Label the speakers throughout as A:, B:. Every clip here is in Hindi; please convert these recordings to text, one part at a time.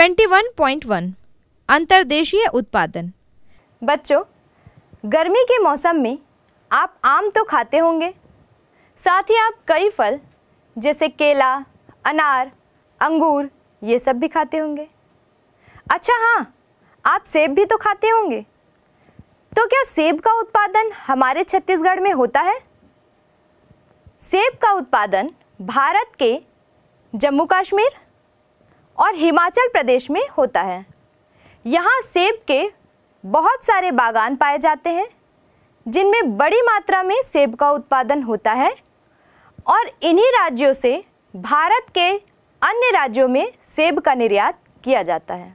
A: 21.1 अंतरदेशीय उत्पादन बच्चों गर्मी के मौसम में आप आम तो खाते होंगे साथ ही आप कई फल जैसे केला अनार अंगूर ये सब भी खाते होंगे अच्छा हाँ आप सेब भी तो खाते होंगे तो क्या सेब का उत्पादन हमारे छत्तीसगढ़ में होता है सेब का उत्पादन भारत के जम्मू कश्मीर और हिमाचल प्रदेश में होता है यहाँ सेब के बहुत सारे बागान पाए जाते हैं जिनमें बड़ी मात्रा में सेब का उत्पादन होता है और इन्हीं राज्यों से भारत के अन्य राज्यों में सेब का निर्यात किया जाता है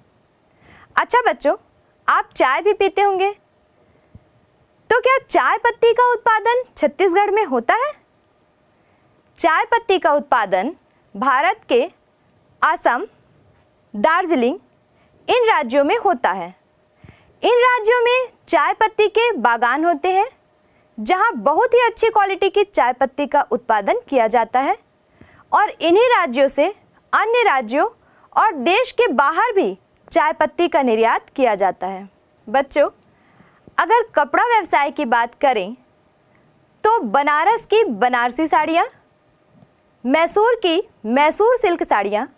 A: अच्छा बच्चों आप चाय भी पीते होंगे तो क्या चाय पत्ती का उत्पादन छत्तीसगढ़ में होता है चाय पत्ती का उत्पादन भारत के असम दार्जिलिंग इन राज्यों में होता है इन राज्यों में चाय पत्ती के बागान होते हैं जहां बहुत ही अच्छी क्वालिटी की चाय पत्ती का उत्पादन किया जाता है और इन्हीं राज्यों से अन्य राज्यों और देश के बाहर भी चाय पत्ती का निर्यात किया जाता है बच्चों अगर कपड़ा व्यवसाय की बात करें तो बनारस की बनारसी साड़ियाँ मैसूर की मैसूर सिल्क साड़ियाँ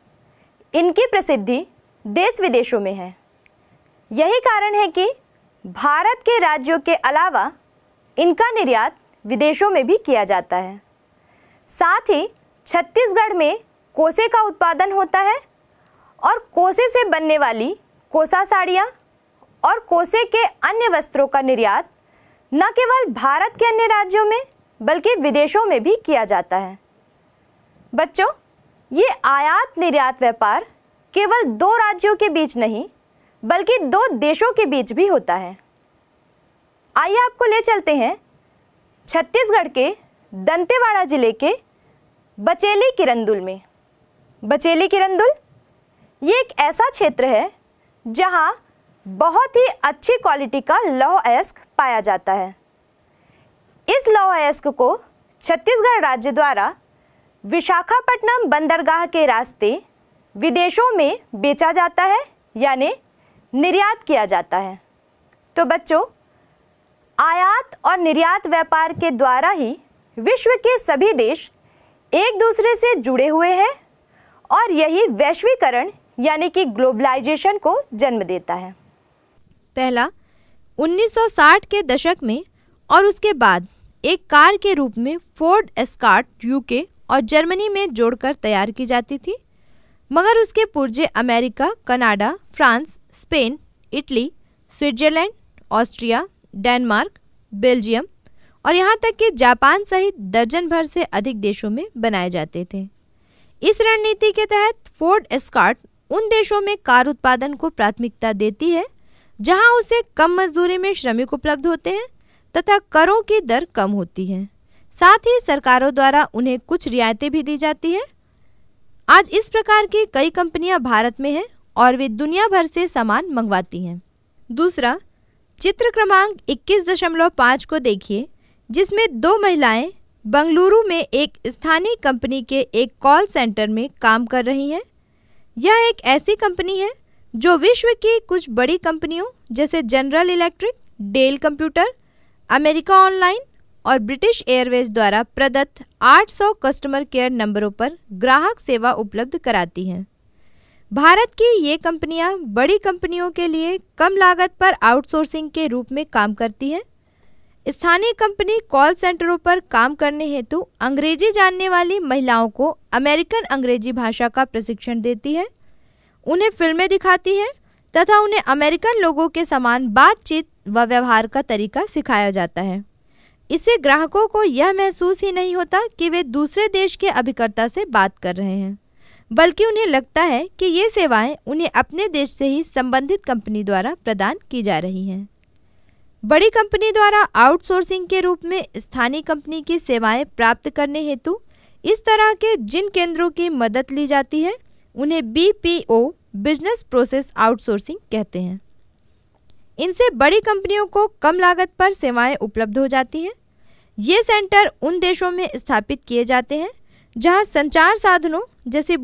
A: इनकी प्रसिद्धि देश विदेशों में है यही कारण है कि भारत के राज्यों के अलावा इनका निर्यात विदेशों में भी किया जाता है साथ ही छत्तीसगढ़ में कोसे का उत्पादन होता है और कोसे से बनने वाली कोसा साड़ियाँ और कोसे के अन्य वस्त्रों का निर्यात न केवल भारत के अन्य राज्यों में बल्कि विदेशों में भी किया जाता है बच्चों ये आयात निर्यात व्यापार केवल दो राज्यों के बीच नहीं बल्कि दो देशों के बीच भी होता है आइए आपको ले चलते हैं छत्तीसगढ़ के दंतेवाड़ा जिले के बचेली किरंदुल में बचेली किरंदुल ये एक ऐसा क्षेत्र है जहाँ बहुत ही अच्छी क्वालिटी का लौह अयस्क पाया जाता है इस लौह अयस्क को छत्तीसगढ़ राज्य द्वारा विशाखापट्टनम बंदरगाह के रास्ते विदेशों में बेचा जाता है यानी निर्यात किया जाता है तो बच्चों आयात और निर्यात व्यापार के द्वारा ही विश्व के सभी देश एक दूसरे से जुड़े हुए हैं और यही वैश्वीकरण यानी कि ग्लोबलाइजेशन को जन्म देता है पहला 1960 के दशक में और उसके बाद एक कार के रूप में फोर्ड एस्कार्ट यूके और जर्मनी में जोड़कर तैयार की जाती थी मगर उसके पुर्जे America Canada France Spain Italy Switzerland Austria Denmark Belgium और यहाँ तक कि जापान सहित दर्जन भर से अधिक देशों में बनाए जाते थे इस रणनीति के तहत फोर्ड एस्कार्ट उन देशों में कार उत्पादन को प्राथमिकता देती है जहाँ उसे कम मजदूरी में श्रमिक उपलब्ध होते हैं तथा करों की दर कम होती है साथ ही सरकारों द्वारा उन्हें कुछ रियायतें भी दी जाती हैं आज इस प्रकार की कई कंपनियां भारत में हैं और वे दुनिया भर से सामान मंगवाती हैं दूसरा चित्र क्रमांक इक्कीस को देखिए जिसमें दो महिलाएं बंगलुरु में एक स्थानीय कंपनी के एक कॉल सेंटर में काम कर रही हैं यह एक ऐसी कंपनी है जो विश्व की कुछ बड़ी कंपनियों जैसे General Electric Dell Computer America Online और ब्रिटिश एयरवेज द्वारा प्रदत्त 800 कस्टमर केयर नंबरों पर ग्राहक सेवा उपलब्ध कराती हैं भारत की ये कंपनियां बड़ी कंपनियों के लिए कम लागत पर आउटसोर्सिंग के रूप में काम करती हैं स्थानीय कंपनी कॉल सेंटरों पर काम करने हेतु अंग्रेजी जानने वाली महिलाओं को अमेरिकन अंग्रेजी भाषा का प्रशिक्षण देती है उन्हें फिल्में दिखाती है तथा उन्हें अमेरिकन लोगों के समान बातचीत व व्यवहार का तरीका सिखाया जाता है इससे ग्राहकों को यह महसूस ही नहीं होता कि वे दूसरे देश के अभिकर्ता से बात कर रहे हैं बल्कि उन्हें लगता है कि ये सेवाएं उन्हें अपने देश से ही संबंधित कंपनी द्वारा प्रदान की जा रही हैं बड़ी कंपनी द्वारा आउटसोर्सिंग के रूप में स्थानीय कंपनी की सेवाएं प्राप्त करने हेतु इस तरह के जिन केंद्रों की मदद ली जाती है उन्हें बी बिजनेस प्रोसेस आउटसोर्सिंग कहते हैं इनसे बड़ी कंपनियों को कम लागत पर सेवाएं उपलब्ध हो जाती हैं ये सेंटर उन देशों में स्थापित किए जाते हैं जहां संचार साधनों जैसे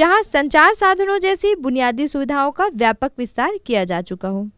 A: जहां संचार साधनों जैसी बुनियादी सुविधाओं का व्यापक विस्तार किया जा चुका हो